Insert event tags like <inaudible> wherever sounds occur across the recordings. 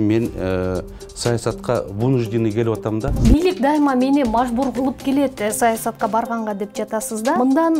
мен ә, саясатқа вынужденный келіп жатамын да дайыма мени мажбур кылып келет саясатка барганга деп жатасыз да мындан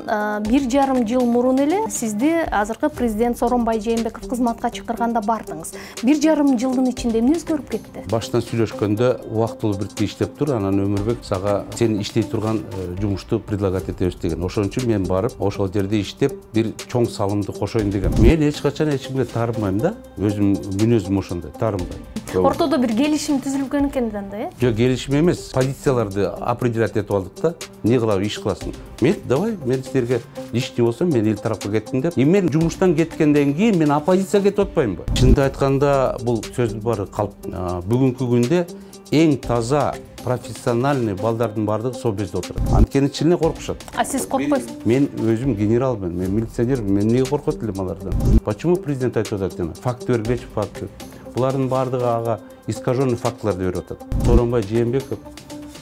бир жарым жыл мурун эле сизди азыркы президент сооронбай жээнбеков кызматка чакырганда бардыңыз бир жарым жылдын ичинде эмне өзгөрүп кетти башынан сүйлөшкөндө убактылуу бирге иштеп тур анан өмүрбек сага сен иштей турган э, жумушту предлагать этебиз деген ошон үчүн мен барып ошол жерде иштеп бир чоң салымды кошоюн дегем мен эч качан эч кимге таарынбайм да өзүм мүнөзүм ошондой таарынбайм ортодо бир келишим түзүлгөн экен да анда э жок келишим эмес позицияларды определять етіп алдық та не қылар иш қыласың мен давай мен сіздерге личный болсам мен ел тарапқа кеттім деп и мен жұмыстан кеткенден кейін мен оппозицияға кетіп отпаймын ба шынымды айтқанда бұл сөз бар қалып ә, бүгінгі күнде ең таза профессиональный балдардың барлығы сол кезде отырады анткени қорқып шығады а сіз қорықпайсыз мен өзім генералмын мен милиционермін мен неге қорқады білемін алардан почему президент айтып жатады факт бергілечі факт бұлардың барлығы аға искаженный фактыларды беріп жатады сооронбай жээнбеков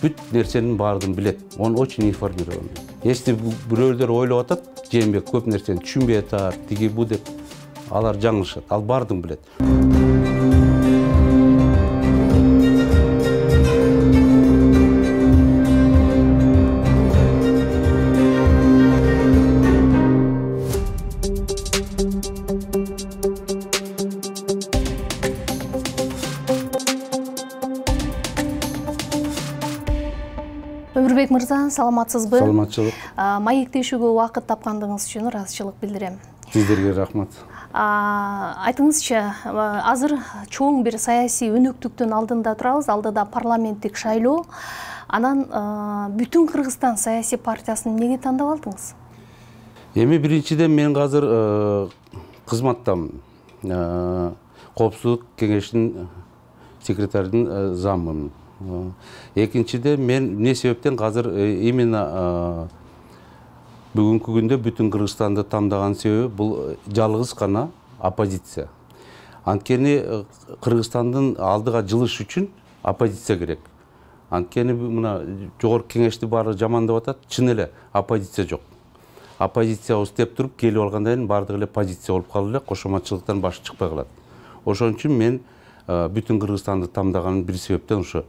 бүт нәрсенің барлығын білет он очень информированный если біреулер ойлап атат жээнбек көп нәрсені түшүнбей атат тиги бу деп алар жаңылышат ал баардыгын билет нұрбек мырза саламатсызбы саламатшылық маектешүүгө уақыт тапқандығыңыз үшін ыраазычылык билдирем сиздерге рахмат айтыңызчы азыр чоң бир саясий өнөктүктүн алдында турабыз алдыда парламенттик шайлоо анан бүтүн кыргызстан саясий партиясын эмнеге тандап алдыңыз эми биринчиден мен азыр кызматтамын коопсуздук кеңештин секретарьдин заммын Э, экинчиден мен эмне себептен азыр э, именно э, бүгүнкү күндө бүтүн кыргызстанды тандаган себеби бул жалгыз гана оппозиция анткени кыргызстандын алдыга жылыш үчүн оппозиция керек анткени мына жогорку кеңешти баары жамандап атат чын эле оппозиция жок оппозициябыз деп туруп келип алгандан кийин баардыгы эле позиция болуп калып эле кошоматчылыктан башы чыкпай калат ошон үчүн мен бүтүн кыргызстанды тандаганым бир себептен ушу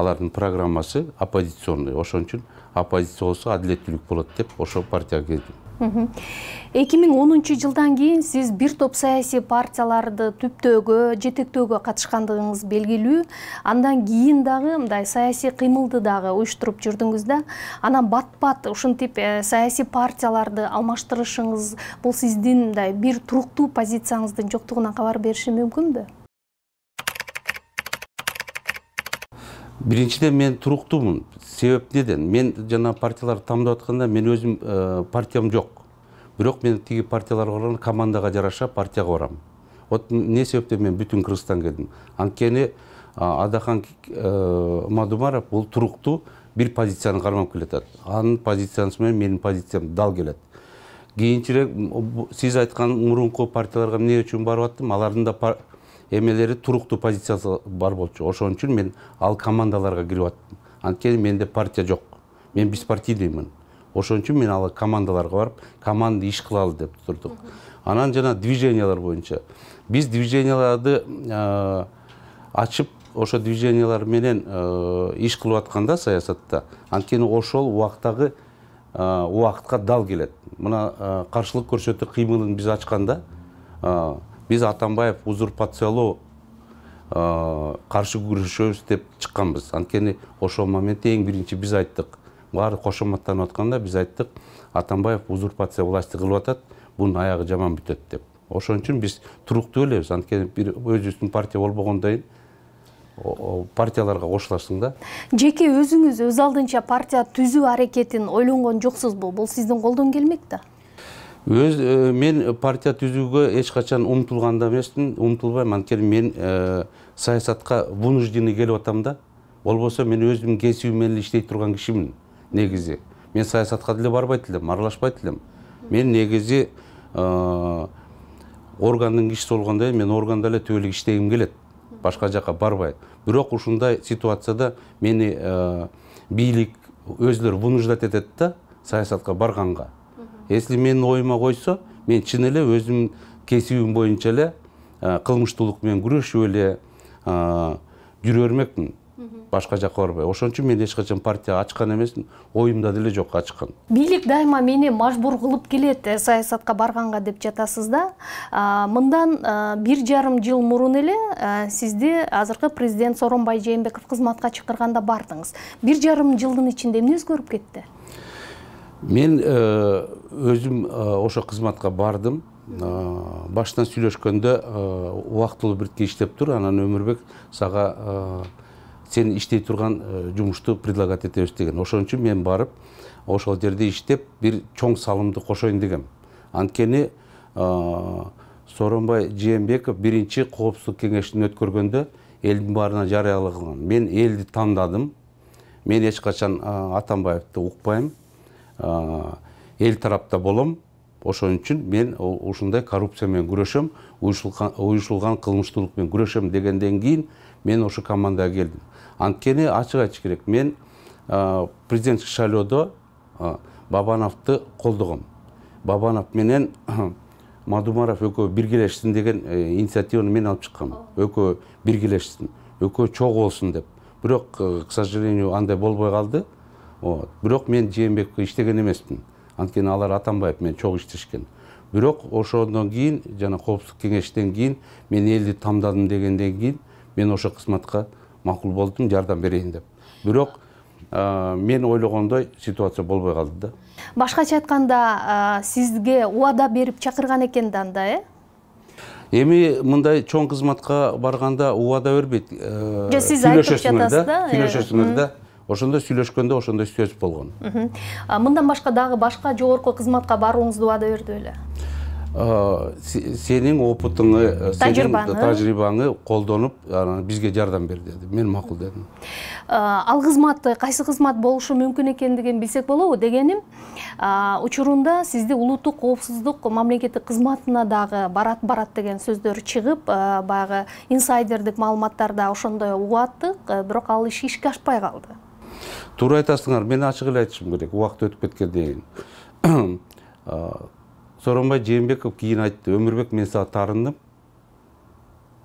алардын программасы оппозиционный ошон үчүн оппозиция болсо адилеттүүлүк болот деп ошо партияга кирдим эки миң онунчу жылдан кийин сиз бир топ саясий партияларды түптөөгө жетектөөгө катышкандыгыңыз белгилүү андан кийин дагы мындай саясий кыймылды дагы уюштуруп жүрдүңүз да анан бат бат ушинтип э, саясий партияларды алмаштырышыңыз бул сиздин мындай бир туруктуу позицияңыздын жоктугунан кабар бериши мүмкүнбү біріншіден мен тұрықтымын себеп неден мен жаңа партияларды тамды жатқанда мен өзім э, партиям жоқ бирок мен тиги партияларга барганда командага жараша партияга барам вот не себептен мен бүтүн кыргызстан келдим анткени адахан э, мадумаров бул туруктуу бир позицияны кармап келатат анын позициясы менен менин позициям дал келет кийинчерээк сіз айткан мурунку партияларға не үчүн барып аттым алардын да эмелери туруктуу позициясы бар болчу ошон үчүн мен ал командаларга кирип аттым анткени менде партия жок мен беспартийныймын ошон үчүн мен ал командаларга барып команда иш кылалы деп турдук анан жана движениялар боюнча биз движенияларды ачып ошо движениялар менен иш кылып атканда саясатта анткени ошол убактагы убакытка дал келет мына каршылык көрсөтүү кыймылын биз ачканда біз атамбаев узурпациялоо каршы күрөшөбүз деп чыкканбыз анткени ошол моментте эң биринчи биз айттык баары кошоматтанып атканда биз айттык атамбаев узурпация власти кылып атат бунун аягы жаман бүтөт деп ошон үчүн биз туруктуу элебиз анткени бир өзүбүздүн партия болбогондон кийин партияларга кошуласың да жеке өзүңүз өз алдынча партия түзүү аракетин ойлонгон жоксузбу бул сиздин колдон келмек да өз э, мен партия түзуге ешқашан ұмтылған да емеспін ұмтылбаймын анткени мен э, саясатқа вынужденный келіп атам да ол болса мен өзімнің кесібіммен іштей тұрған кішімін негізі мен саясатқа деле барбайт элем аралашпайт элем мен негізі ә, органдын кишиси мен органда эле түбөлүк иштегим келет башка жаққа барбай бирок ушундай ситуацияда мени ә, э, бийлик өзүлөрү вынуждать этет да саясатқа барғанға если менин оюма койсо мен чын эле өзүм кесибим боюнча эле кылмыштуулук менен күрөшүп эле жүрө бермекмин башка жака барбай ошон үчүн мен эч качан партия ачкан эмесмин оюмда деле жок ачкан бийлик дайыма мени мажбур кылып келет э, саясатка барганга деп жатасыз да мындан бир жарым жыл мурун эле сизди азыркы президент сооронбай жээнбеков кызматка чакырганда бардыңыз бир жарым жылдын ичинде эмне өзгөрүп кетти мен э, өзім э, ошо қызматқа бардым э, баштан сүйлөшкөндө убактылуу бирге иштеп тур анан өмүрбек сага сен иштей турган жумушту предлагать этебиз деген ошон үчүн мен барып ошол жерде иштеп бир чоң салымды кошоюн дегем анткени сооронбай жээнбеков биринчи коопсуздук кеңешин өткөргөндө элдин баарына жарыялы мен элди тандадым мен эч качан атамбаевди укпайм эл тарапта болом ошон үчүн мен ушундай коррупция менен күрөшөм уюшулган кылмыштуулук менен күрөшөм дегенден кийин мен ошо командага келдим анткени ачык айтыш керек мен президенттик шайлоодо бабановду колдогом бабанов менен мадумаров экөө биргелешсин деген инициативаны мен алып чыккам экөө биргелешсин экөө чогуу болсун деп бирок к сожалению андай болбой калды вот бирок мен жээнбекке иштеген эмеспин анткени алар атамбаев мен чогуу иштешкен бирок ошондон кийин жана коопсуздук кеңештен кийин мен элди тандадым дегенден кийин мен ошо кызматка макул болдум жардам берейин деп бирок мен ойлогондой ситуация болбой калды да башкача айтканда сизге убада берип чакырган экен да анда э эми мындай чоң кызматка барганда убада бербейт э, же сиз айтып жатасыз да э? сүйлөшөсүңөр да ошондо сүйлөшкөндө ошондой сөз болгон мындан башка дагы башка жогорку кызматка барууңуз убада берди беле сенин опытыңы э, тажрыйбаңы тажрыйбаңы колдонуп бизге жардам бер деди мен макул дедим ал кызматты кайсы кызмат болушу мүмкүн экендигин билсек болобу дегеним учурунда сизди улуттук коопсуздук мамлекеттик кызматына дагы барат барат деген сөздөр чыгып баягы инсайдердик маалыматтарда ошондой угуп э, бирок ал иш ишке ашпай калды тура айтасыңар мен ашық эле айтышым керек убакыт өтүп кеткенден кийин <clears throat> сооронбай жээнбеков кийин айтты өмүрбек мен сага таарындым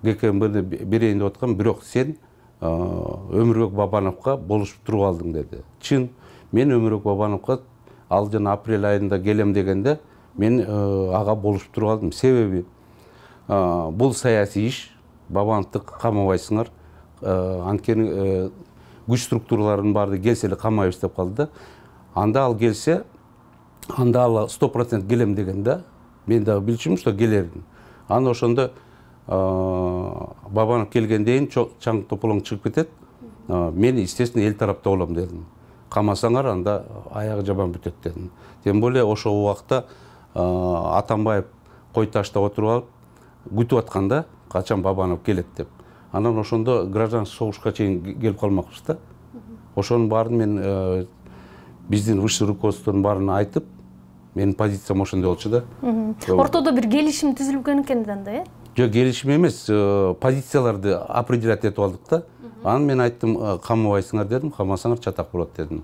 гкмбни берейин деп аткам бирок сен өмүрбек бабановго болушуп туруп алдың деди чын мен өмүрбек бабановго ал жана апрель айында келем дегенде мен ага болушуп туруп алдым себеби бул саясий иш бабановду камабайсыңар анткени күч структураларынын баардыгы келсе эле камайбыз деп калды да анда ал келсе анда ал сто процент келем деген да мен дагы билчүмүн что келерин анан ошондо бабанов келгенден кийин чаң тополоң чыгып кетет мен естественно эл тарапта болом дедим камасаңар анда аягы жаман бүтөт дедим тем более ошол убакта атамбаев кой ташта отуруп алып күтүп аткан да качан бабанов келет деп анан ошондо граждан согушка чейин келип калмакпыз да ошонун баарын мен э, биздин высший руководствонун баарына айтып менин позициям ошондой болчу да э, ортодо бир келишим түзүлгөн экен да анда э жок келишим эмес э, позицияларды определять этип алдык да анан мен айттым камабайсыңар дедим камасаңар чатак болот дедим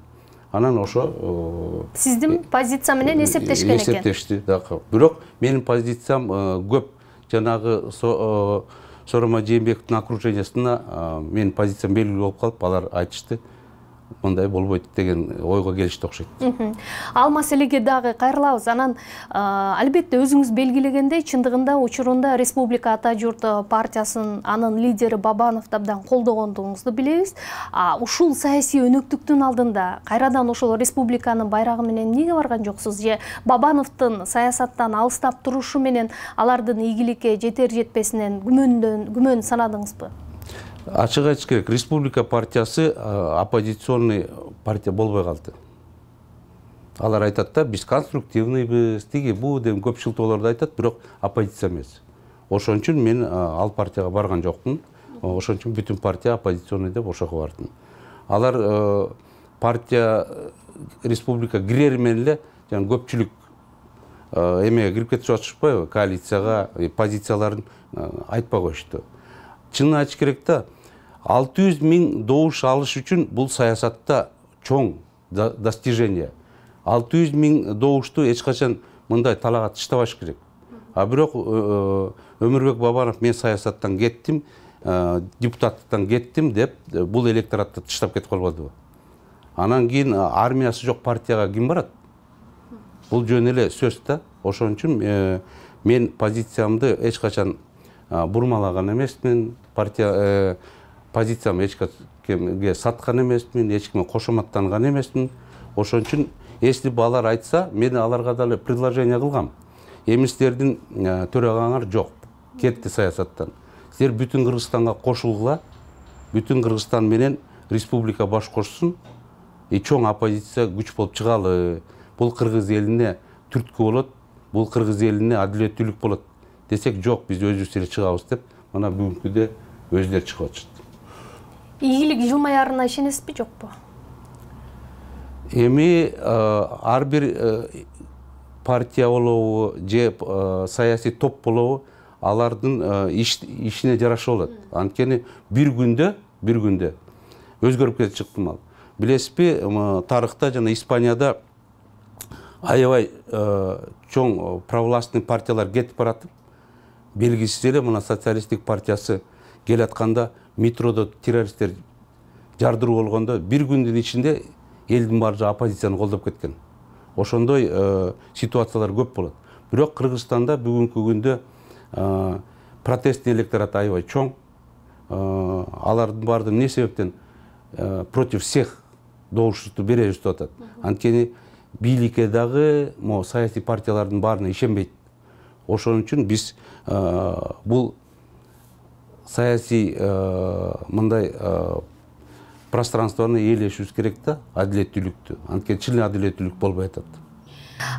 анан ошо сиздин позиция менен эсептешкен экен эсептешти бирок менин позициям көп жанагы сооронбай жээнбековдун окружениясына менин позициям белгилүү болуп калып алар айтышты мындай э, болбойт деген ойго келишти окшойт ал маселеге дагы кайрылабыз анан э, албетте өзүңүз белгилегендей чындыгында учурунда республика ата журту партиясын анын лидери Бабанов абдан колдогондугуңузду билебиз ушул саясий өнөктүктүн алдында кайрадан ошол республиканын байрагы менен эмнеге барган жоксуз же бабановдун саясаттан алыстап турушу менен алардын ийгиликке жетер жетпесинен күмөндөн күмөн санадыңызбы ашық айтыш керек республика партиясы оппозиционный партия болбой қалды алар айтат да биз конструктивныйбыз тиги бу деп көп шылтоолорду айтат бирок оппозиция эмес ошон үчүн мен ал партияга барган жокмун ошон үчүн бүтүн партия оппозиционный деп ошого бардым алар партия республика кирер менен эле жана көпчүлүк эмеге кирип кетип атышпайбы коалицияга э, позицияларын айтпай коюшту чынын айтыш керек да алты жүз миң добуш алыш үчүн бул саясатта чоң достижение алты жүз миң добушту эч качан мындай талаага тыштабаш керек а бирок э, э, өмүрбек бабанов мен саясаттан кеттим э, депутаттыктан кеттим деп бул электоратты тыштап кетип калбадыбы анан кийин армиясы жок партияга ким барат бул жөн эле сөз да ошон үчүн мен позициямды эч качан бұрмалаған емеспін партия э, позициям ешкімге сатқан емеспін ешкіме қошаматтанған емеспін ошон үчүн если балар айтса мен аларга деле предложение кылгам эмистердин э, төрагаңар жок кетти саясаттан силер бүтүн кыргызстанга кошулгула бүтүн кыргызстан менен республика баш кошсун и чоң оппозиция күч болуп чыгалы бул кыргыз элине түрткү болот бул кыргыз элине адилеттүүлүк болот десек жоқ біз өзүбүз эле чыгабыз деп мына бүгүнкүдө өздөрү чыгып атышат ийгилик жылмаярына ишенесизби жокпу эми ар бир партия болобу же саясий топ болобу алардын ишине жараша болот анткени бир күндө бир күндө өзгөрүп кетиши ыктымал билесизби тарыхта жана испанияда аябай чоң провластный партиялар кетип баратып белгисиз эле мына социалисттик партиясы келатканда метродо террористтер жардыруу болгондо бир күндүн ичинде элдин баары оппозицияны колдоп кеткен ошондой э, ситуациялар көп болот бирок кыргызстанда бүгүнкү күндө ә, э, протесттин электорат аябай чоң ә, э, алардын баардыгы эмне себептен против всех добушту бере жатат анткени бийликке дагы могу саясий партиялардын баарына ишенбейт ошон үчүн биз бул саясий мындай пространствону ээлешибиз керек да адилеттүүлүктү анткени чын адилеттүүлүк болбой атат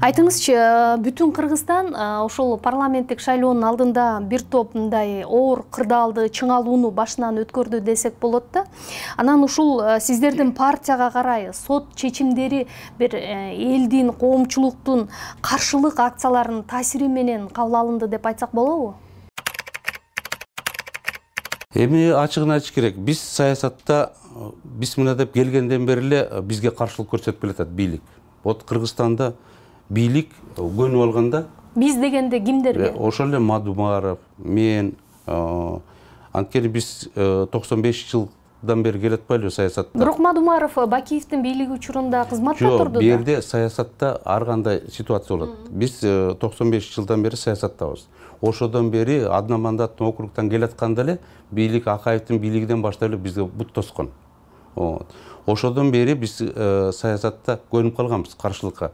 айтыңызчы бүтүн кыргызстан ошол парламенттик шайлоонун алдында бир топ мындай оор кырдаалды чыңалууну башынан өткөрдү десек болот да анан ушул сиздердин партияга карай сот чечимдери бир э, элдин коомчулуктун каршылык акцияларынын таасири менен кабыл алынды деп айтсак болобу эми ачыгын айтыш керек биз саясатта бисмилла деп келгенден бери эле бизге каршылык көрсөтүп келатат бийлик вот кыргызстанда бийлик көнүп алганда биз дегенде кимдерге э, ошол эле мадумаров мен э, анткени биз э, токсон бешинчи жылдан бери атпайлыбы саясатта бирок мадумаров бакиевдин бийлиги учурунда кызматта турду жок бул жерде саясатта ар кандай ситуация болот биз токсон бешинчи жылдан бери саясаттабыз ошодон бери одномандатный округтан келатканда эле бийлик акаевдин бийлигинен баштап эле бизге бут тоскон ошодон бери биз саясатта көнүп калганбыз каршылыкка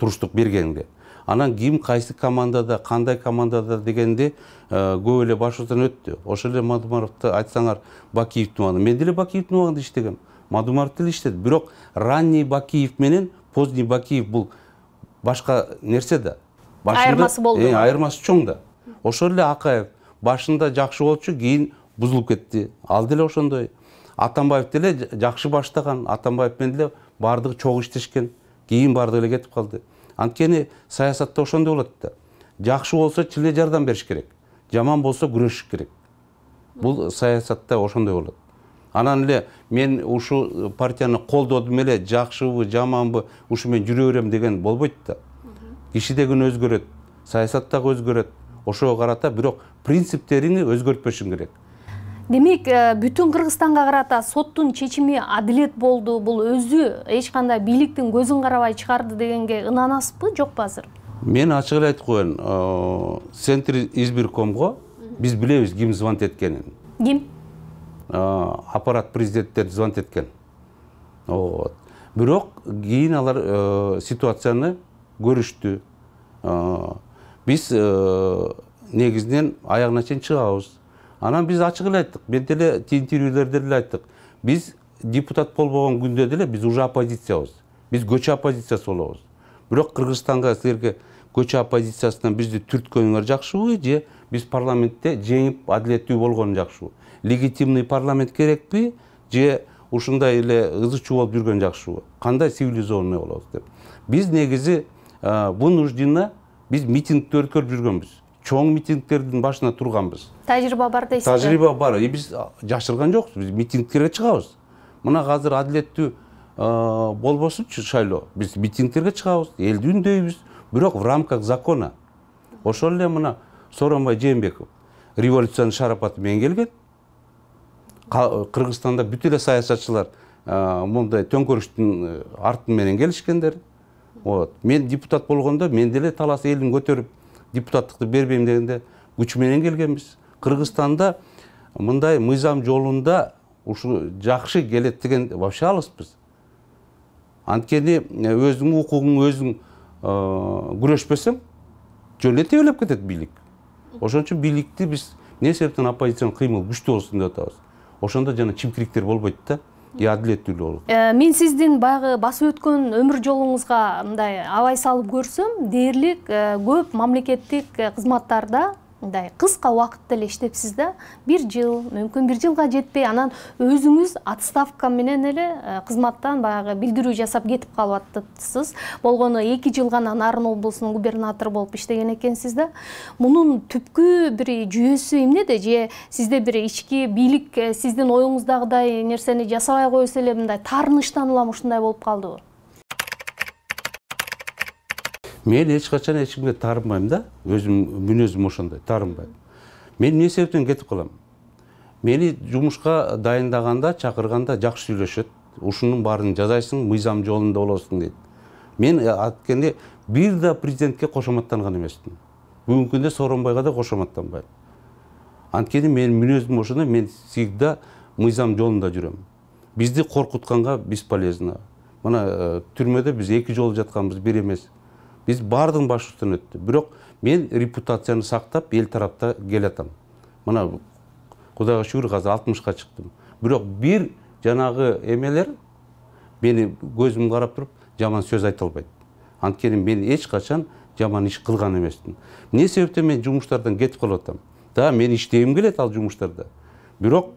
тұрыштық бергенде анан ким кайсы командада кандай командада дегенде көп э, эле башыбыздан өттү ошол эле мадумаровду айтсаңар бакиевдин убагында мен деле бакиевдин убагында иштегем мадумаров деле иштеди бирок ранний бакиев менен поздний бакиев бул башка нерсе да айырмасы болду э, айырмасы чоң да ошол эле акаев башында жакшы болчу кийин бузулуп кетти ал деле ошондой атамбаев деле жакшы баштаган атамбаев менен деле баардыгы чогуу иштешкен кийин баардыгы эле кетип калды анткени саясатта ошондой болот да жакшы болсо чын эле жардам бериш керек жаман болсо күрөшүш керек бул саясатта ошондой болот анан эле мен ушул партияны колдодум эле жакшыбы жаманбы ушу менен жүрө берем деген болбойт да киши күн өзгөрөт саясат дагы өзгөрөт ошого карата бирок принциптериңи өзгөртпөшүң керек демек э, бүтін кыргызстанга қарата соттың чечими адилет болды, бұл өзі ешқанда биліктің бийликтин қарабай шығарды дегенге ынанасызбы жоқ азыр мен ачык эле айтып коеюн центр біз биз билебиз ким звонить эткенин ким э, аппарат президенттер звонить эткен вот бирок алар э, ситуацияны көрішті. Біз негізінен аяғына чейин чыгабыз анан биз ачык эле айттык мен деле интервьюлерде деле айттык биз депутат болбогон күндө деле биз уже оппозициябыз биз көчө оппозициясы болобуз бирок кыргызстанга силерге көчө оппозициясынан бизди түрткөнүңөр жакшыбы же биз парламентте жеңип адилеттүү болгон жакшыбы легитимный парламент керекпи же ушундай эле ызычу болуп жүргөн жакшыбы кандай цивилизованный болобуз деп биз негизи вынуждено биз митингди өткөрүп жүргөнбүз чоң митингтердин башына турганбыз тажрыйба бар дейсиз тажрыйба бар и биз жашырган жокпуз биз митингтерге чыгабыз мына азыр адилеттүү болбосунчу шайлоо биз митингтерге чыгабыз элди үндөйбүз бирок в рамках закона ошол эле мына сооронбай жээнбеков революциянын шарапаты менен келген кыргызстанда бүт эле саясатчылар мондай төңкөрүштүн э, арты менен келишкендер вот мен депутат болгондо мен деле талас элин көтөрүп депутаттықты бербейм дегенде менен келгенбиз кыргызстанда мындай мыйзам жолунда ушу жакшы келет деген вообще алыспыз анткени э, өзүңдүн укугуң өзүң э, күрөшпөсөң жөн эле тебелеп кетет бийлик ошон үчүн бийликти биз эмне себептен оппозициянын кыймыл күчтүү болсун деп атабыз ошондо жана чимкириктер болбойт да и әділеттүүлүк э, мен сиздин баягы басып өткөн өмүр жолуңузга мындай абай салып көрсөм дээрлик э, көп мамлекеттик кызматтарда э, мындай кыска убакытта эле иштепсиз да бир жыл мүмкүн бир жылга жетпей анан өзүңүз отставка менен эле кызматтан э, баягы билдирүү жасап кетип калып атыпсыз болгону эки жыл гана нарын облусунун губернатору болуп иштеген экенсиз да мунун түпкү бир жүйөсү эмнеде же сизде бир ички бийлик э, сиздин оюңуздагыдай нерсени жасабай койсо эле мындай таарыныштан улам ушундай болуп калдыбы мен ешқашан ешкімге тарынбаймын да өзім мінезім ошондай тарынбаймын мен эмне себептен кетип калам мени жумушка дайындаганда чакырганда жакшы сүйлөшөт ушунун баарын жасайсың мыйзам жолунда болосуң дейт мен анткенде бир да президентке кошоматтанган эмесмин бүгүнкү күндө сооронбайга да кошоматтанбайм анткени менин мүнөзүм ошондой мен всегда мыйзам жолунда жүрөм бизди коркутканга бесполезно мына э, түрмөдө биз эки жолу жатканбыз бир эмес Біз бардың башы үстүнөн өттү мен репутацияны сақтап ел тарапта келатам мына кудайга шүгүр азыр алтымышка шықтым. бирок бір жанагы эмелер мені көзім қарап тұрып, жаман сөз айта албайт мен эч качан жаман иш қылған эмесмин Не себептен мен жумуштардан кетип калып да мен иштегим келет ал жумуштарда бирок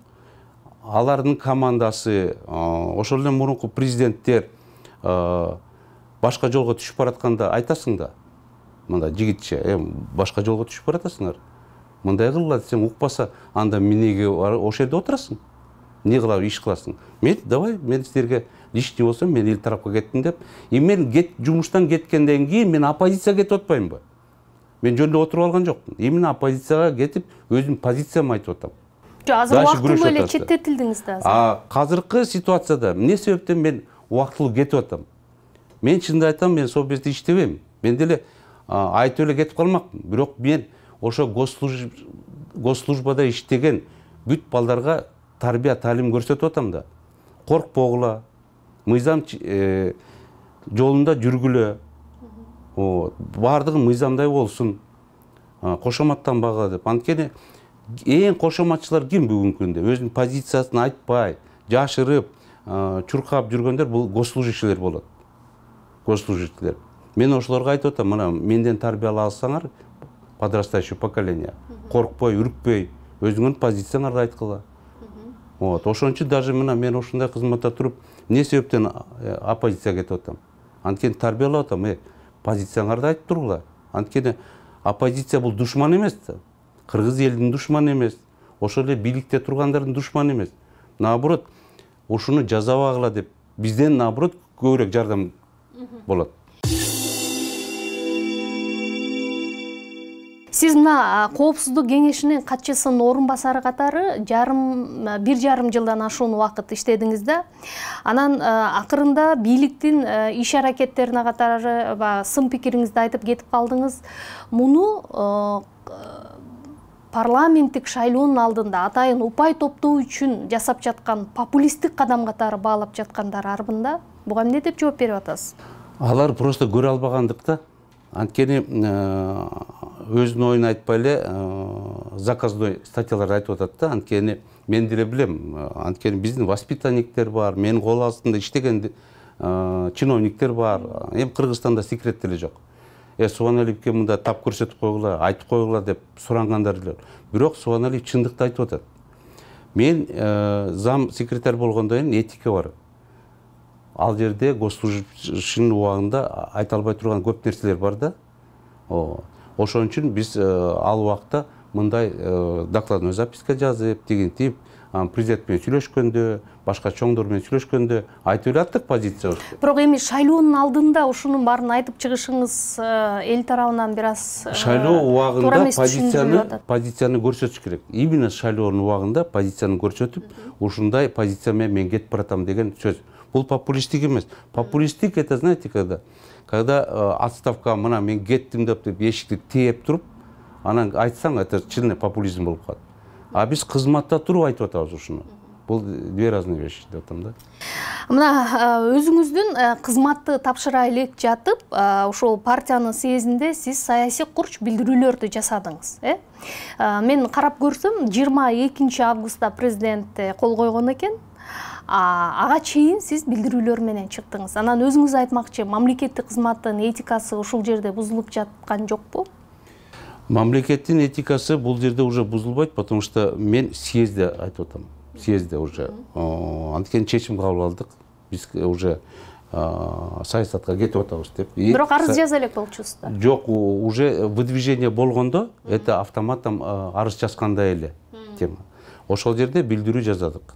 алардын командасы ошол эле мурунку президенттер башқа жолға түшүп баратканда айтасың да мында жігітше е э, башқа жолға түшүп баратасыңар мындай қылылады десең ұқпаса анда неге осы жерде отырасың не иш қыласың мен давай мен сіздерге лишний болса мен ел тарапқа кеттім деп и мен кет, жұмыстан кеткенден кейін мен оппозицияға кетіп отпайынбы ба мен жөнде отырып алған жоқпын именно оппозицияға кетіп өзім позициямды айтып атам жоқ азыр уақытын эле шеттетілдіңіз да қазіргі ситуацияда не себептен мен уақытылы кетіп атам мен шынымды айтам, мен сол бізді иштебейм мен деле айтып эле кетип калмакмын бирок мен ошо госслужбада иштеген бүт балдарга тарбия таалим көрсөтүп атам да коркпогула мыйзам жолунда жүргүлө баардыгы мыйзамдай болсун кошоматтанбагыла деп анткени эң кошоматчылар ким бүгүнкү күндө өзүнүн позициясын айтпай жашырып чуркап жүргөндөр бул госслужащийлер болот госслужителер мен ошолорго айтып атам мына менден тарбия ала алсаңар подрастающий поколение коркпой үркпөй өзүңөрдүн позицияңарды айткыла вот ошон үчүн даже мына мен ушундай кызматта туруп эмне себептен оппозицияга кетип атам анткени тарбиялап атам э позицияңарды айтып тургула э, анткени оппозиция бул душман эмес да кыргыз элинин душманы эмес ошол эле бийликте тургандардын душманы эмес наоборот ушуну жасабагыла деп бизден наоборот көбүрөөк жардам болады сіз мына коопсуздук кеңешинин катчысынын орынбасары басары жарым бир жарым жылдан ашуын уақыт іштедіңіз да анан ақырында биліктің иш әрекеттеріне қатары сын пікіріңізді айтып кетіп қалдыңыз. Мұны парламенттік шайлоонун алдында атайын упай топтоо үшін жасап жатқан популисттик кадам катары баалап жаткандар арбында бұған не деп жооп беріп атасыз алар просто көре э, э, да анткени өзүнүн оюн айтпай эле заказной статьяларды айтып атат да анткени мен деле білем, э, анткени биздин воспитанниктер бар менин кол астымда иштеген чиновниктер бар эми кыргызстанда секрет деле жок э субаналиевке мындай тап көрсөтүп койгула айтып койгула деп сурангандар деле бирок субаналиев чындыкты айтып атат мен зам секретарь болгондон кийин этика бар ал жерде госслужащийдің убагында айта албай турган көп нерселер бар да ошон үчүн биз э, ал убакта мындай э, докладной записка жазып тигинтип президент менен сүйлөшкөндө башка чоңдор менен сүйлөшкөндө айтып эле аттык позициябызды бирок эми шайлоонун алдында ушунун баарын айтып чыгышыңыз э, эл тарабынан бир аз шайлоо убагында позицияны позицияны көрсөтүш керек именно шайлоонун убагында позицияны көрсөтүп ушундай позиция менен мен кетип баратам деген сөз бұл популистік емес популистік это знаете когда когда э, отставка мына мен кеттім деп деп есікті тиеп тұрып анан айтсаң это чынный популизм болып қалады а біз қызматта тұрып айтып атабыз ушуну бұл две разные вещи деп атам да мына э, өзіңіздің э, қызматты тапшыра элек жатып ошол партиянын съездинде сиз саясий курч билдирүүлөрдү жасадыңыз э мен карап көрсөм жыйырма экинчи августта президент кол койгон экен ага чейин сиз билдирүүлөр менен чыктыңыз анан өзүңүз айтмакчы мамлекеттик кызматтын этикасы ушул жерде бузулуп жаткан жокпу мамлекеттин этикасы бул жерде уже бузулбайт потому что мен съезде айтып атам съездде уже анткени чечим кабыл алдык биз э, уже саясатка кетип атабыз деп бирок арыз жаза элек болчусуз да жок уже э, выдвижение болгондо это автоматом э, арыз жазгандай эле тема ошол жерде билдирүү жазадық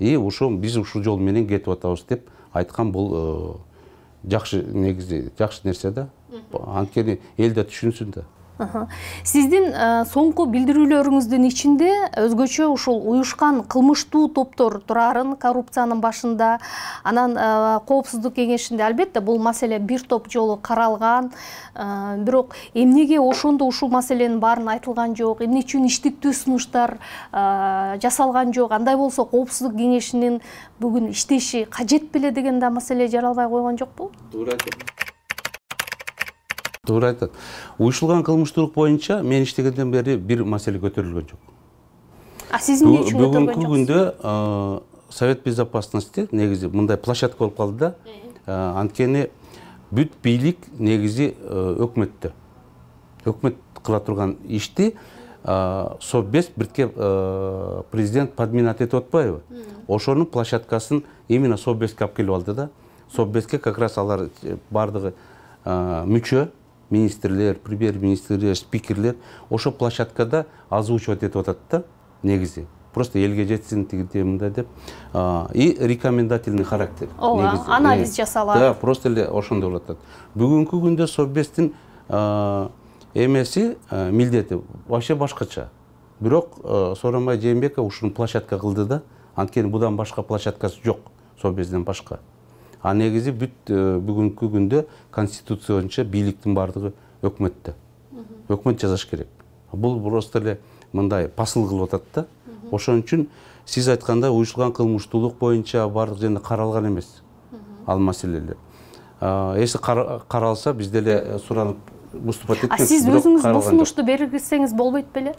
и ушу биз ушул жол менен кетип атабыз деп айткан бул э, жакшы негизи жакшы нерсе да анткени эл да түшүнсүн да сиздин э, соңку билдирүүлөрүңүздүн ичинде өзгөчө ушул уюшкан кылмыштуу топтор турарын коррупциянын башында анан э, коопсуздук кеңешинде албетте бул маселе бир топ жолу каралган э, бирок эмнеге ошондо ушул маселенин баарын айтылган жок эмне үчүн иштиктүү сунуштар жасалган жок андай болсо коопсуздук кеңешинин бүгүн иштеши кажет беле деген да маселе жаралбай койгон жокпу туура айта туура айтат уюшулган кылмыштуулук боюнча мен иштегенден бери бир маселе көтөрүлгөн жок а сиз эмне үчүн бүгүнкү күндө совет безопасности негизи мындай площадка болуп калды да анткени бүт бийлик негизи өкмөттө өкмөт кыла турган ишти совбез бирке президент подминать этип атпайбы ошонун площадкасын именно совбезге алып келип алды да совбезге как раз алар э, баардыгы мүчө министрлер премьер министрлер спикерлер ошол площадкада озвучивать этип атат да негизи просто элге жетсин тигиндей мындай деп и рекомендательный характер ооба анализ э, жасалат да просто эле ошондой болуп атат бүгүнкү күндө совбездин эмеси милдети вообще башкача бирок сооронбай жээнбеков ушуну площадка кылды да анткени будан башка площадкасы жок совбезден башка а негизи бүт э, бүгүнкү күндө конституция боюнча бийликтин баардыгы өкмөттө өкмөт жасаш керек бул просто эле мындай посыл кылып атат да ошон үчүн сиз айткандай уюшулган кылмыштуулук боюнча баардык жерде каралган эмес ал маселелер если каралса биз деле суранып выступать этпейбиз а сиз өзүңүз сунушту бергизсеңиз болбойт беле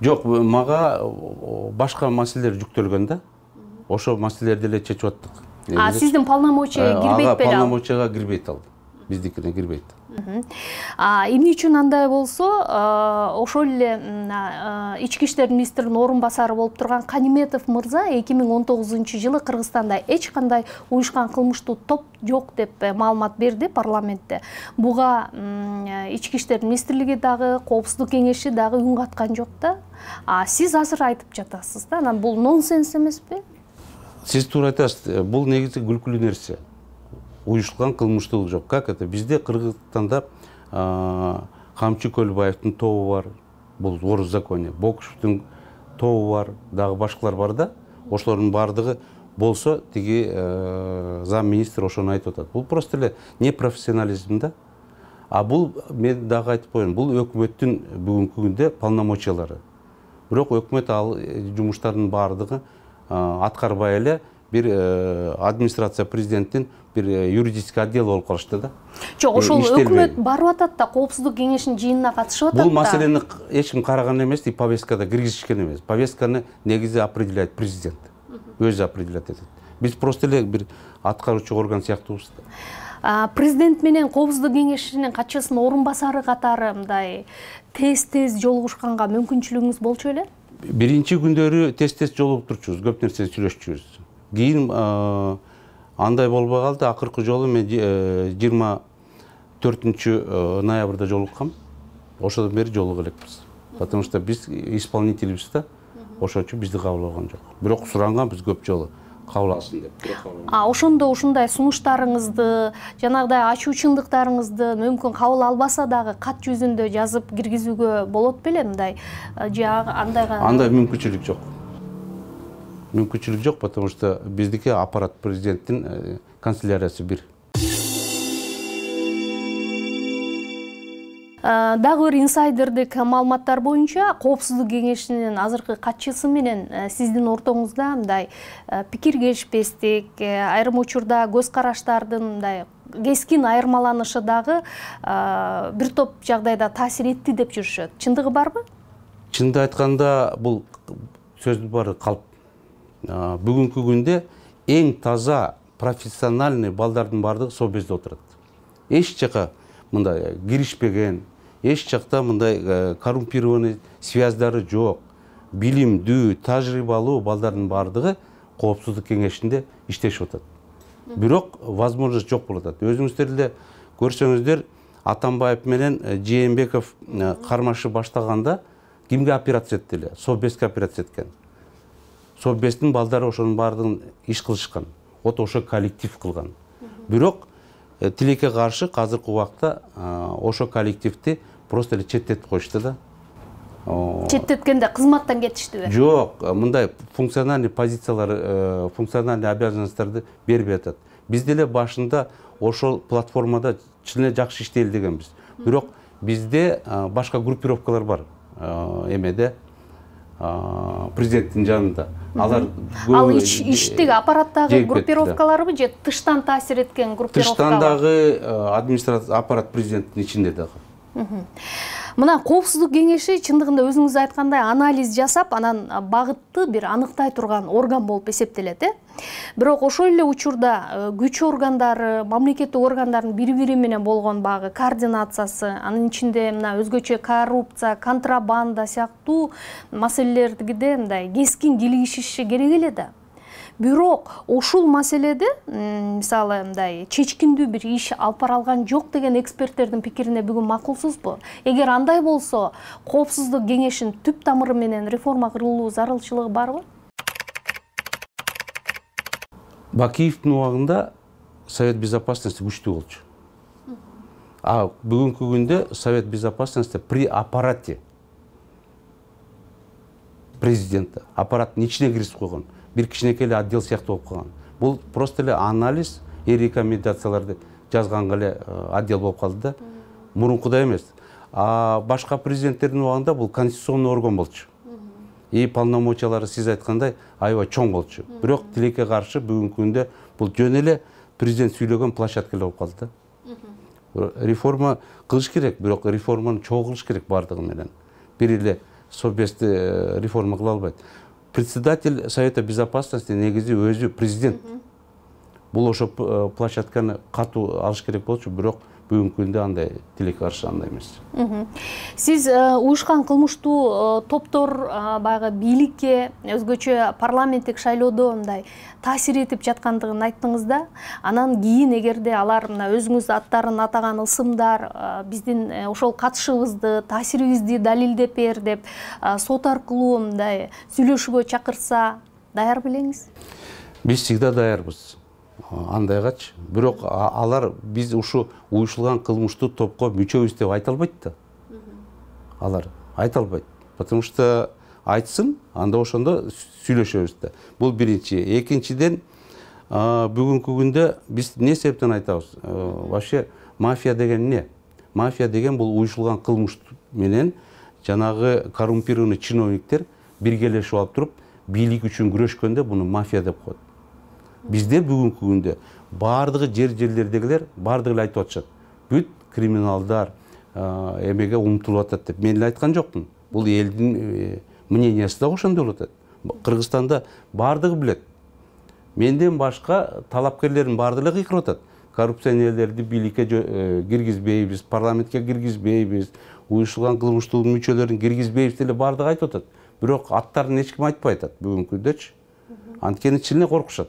жок мага башка маселелер жүктөлгөн да ошол маселелерди эле чечип аттык а сиздин полномочияга э, кирбейт беле ал полномочияга кирбейт ал биздикине кирбейт эмне үчүн андай болсо э, ошол эле э, ички иштер министринин орун басары болуп турган каниметов мырза эки миң он тогузунчу жылы кыргызстанда эч кандай уюшкан кылмыштуу топ жок деп маалымат берди парламентте буга ички иштер министрлиги дагы коопсуздук кеңеши дагы үн каткан жок да а сиз азыр айтып жатасыз да анан бул нонсенс эмеспи сіз тура айтасыз бұл негізі күлкілі нәрсе ұйышылған қылмыштылық жоқ как это бізде қырғызстанда қамчы көлбаевтың тобы бар бұл орыс законе бокушевтің тобы бар дағы башкалар бар да ошолордун баардыгы болсо тиги зам министр ошону айтып атат бул просто эле непрофессионализм да а бул мен дагы айтып коеюн бул өкмөттүн бүгүнкү күндө полномочиялары бирок өкмөт ал э, жумуштардын баардыгы Э, атқарбай эле бір э, администрация президенттин бір э, юридический отдел болуп калышты да Жоқ, ошол өкмөт барып атат да коопсуздук кеңешинин жыйынына катышып атат бул маселени эч ким караган эмес и повесткада киргизишкен эмес повестканы негизи определяет президент өзү определять этет биз просто эле бир аткаруучу орган сыяктуубуз да президент менен коопсуздук кеңешинин катчысынын орун басары катары мындай тез тез жолугушканга мүмкүнчүлүгүңүз болчу беле биринчи күндөрү тез тез жолугуп турчубуз көп нерсени сүйлөшчүбүз кийин андай болбой калды акыркы жолу мен жыйырма төртүнчү ноябрда жолуккам ошодон бери жолуга элекпиз потому что биз исполнительбиз да ошон үчүн бизди кабыл алган жок бирок суранган көп жолу қабылдасын деп а ошондо ушундай сунуштарыңызды жанагыдай ачуу чындыктарыңызды мүмкүн кабыл албаса дагы кат жүзүндө жазып киргизүүгө болот беле мындай э, же андайга андай мүмкүнчүлүк жок мүмкүнчүлүк жок потому что биздики аппарат президенттин э, канцеляриясы бир дагы бир инсайдердик маалыматтар боюнча коопсуздук кеңешинин азыркы катчысы менен э, сиздин ортоңузда мындай э, пикир келишпестик э, айрым учурда көз караштардын мындай кескин айырмаланышы дагы бир топ жагдайда таасир этти деп жүрүшөт чындыгы барбы чында айтканда бул сөздүн баары калп бүгүнкү күндө эң таза профессиональный балдардын баардыгы сол бизде отурат эч жака мындай киришпеген еш жақта мындай коррумпированный связдары жоқ билимдүү тажрыйбалуу балдардын баардыгы коопсуздук кеңешинде иштешип атат бирок возможность жок болуп атат өзүңүздөр эле көрсөңүздөр атамбаев менен жээнбеков кармашы баштаганда кимге операция этти эле совбеске операция эткен совбестин балдары ошонун баардыгын иш кылышкан вот ошо коллектив кылган бирок тилекке каршы азыркы убакта ошо коллективди просто эле четтетип коюшту да четтеткенде кызматтан кетиштиби жок э, мындай функциональный позициялар э, функциональный обязанностьтарды бербей атат биз деле башында ошол платформада чын жакшы иштейли дегенбиз бирок бизде э, башка группировкалар бар эмеде президенттин жанында алар ал ичтеги аппараттагы группировкаларбы же тыштан таасир эткен группировкалар тыштан дагы администрация аппарат президенттин ичинде дагы мына қауіпсіздік кеңеші шындығында өзіңіз айтқандай анализ жасап анан бағытты бір анықтай тұрған орган болып есептеледі. э бирок ошол эле учурда күч органдары мамлекеттик органдардын бири бири менен болгон координациясы анын ичинде мына өзгөчө коррупция контрабанда сыяктуу маселелерде мындай кескин кийлигишиши керек эле бирок ушул маселеде мисалы мындай чечкиндүү бир иш алып алган жок деген эксперттердин пикирине бүгүн макулсузбу эгер андай болсо коопсуздук кеңешин түп тамыры менен реформа кылуу зарылчылыгы барбы бакиевдин убагында совет безопасности күчтүү болчу а бүгүнкү күндө совет безопасности при аппарате президента аппараттын ичине киргизип койгон бір кішінекей отдел сияқты болып қалған бұл просто эле анализ и рекомендацияларды жазған эле отдел э, болып қалды да мурункудай емес а башка президенттердин убагында бул конституционный орган болчу и полномочиялары сиз айткандай аябай чоң болчу бирок тилекке каршы бүгүнкү күндө бул жөн эле президент сүйлөгөн площадка эле болуп калды да реформа кылыш керек бирок реформаны чогуу кылыш керек баардыгы менен бир эле совбезди реформа кыла албайт председатель совета безопасности негізі өзі президент бұл ошо э, площадканы катуу алыш керек болчу бирок бүгүнкү күндө андай тилек каршы андай эмес сиз э, уюшкан кылмыштуу э, топтор э, баягы бийликке өзгөчө парламенттик шайлоодо мындай таасир этип жаткандыгын айттыңыз да анан кийин эгерде алар мына өзүңүз аттарын атаган ысымдар биздин ошол катышыбызды таасирибизди далилдеп бер деп сот аркылуу мындай сүйлөшүүгө чакырса даяр белеңиз биз всегда даярбыз Андай андайгачы бирок алар биз ушу уюшулган кылмыштуу топко мүчөбүз деп айта албайт да алар айта албайт потому что айтсын анда ошондо сүйлөшөбүз да бул биринчи экинчиден бүгүнкү күндө биз эмне себептен айтабыз э, вообще мафия деген эмне мафия деген бул уюшулган кылмыш менен жанагы коррумпированный чиновниктер биргелешип алып туруп бийлик үчүн күрөшкөндө буну мафия деп коет біздер бүгінгі күнде бардығы жер жерлердегілер бардығы эле айтып атышат бүт криминалдар эмеге умтулуп атат деп мен эле айткан жокмун бул элдин мнениясы дагы ошондой болуп атат кыргызстанда баардыгы билет менден башка талапкерлердин баардыгы эле кыйкырып атат коррупционерлерди бийликке киргизбейбиз парламентке киргизбейбиз уюшулган кылмыштуулуктун мүчөлөрүн киргизбейбиз деле баардыгы айтып атат бирок аттарын эч ким айтпай атат бүгүнкү күндөчү анткени эле коркушат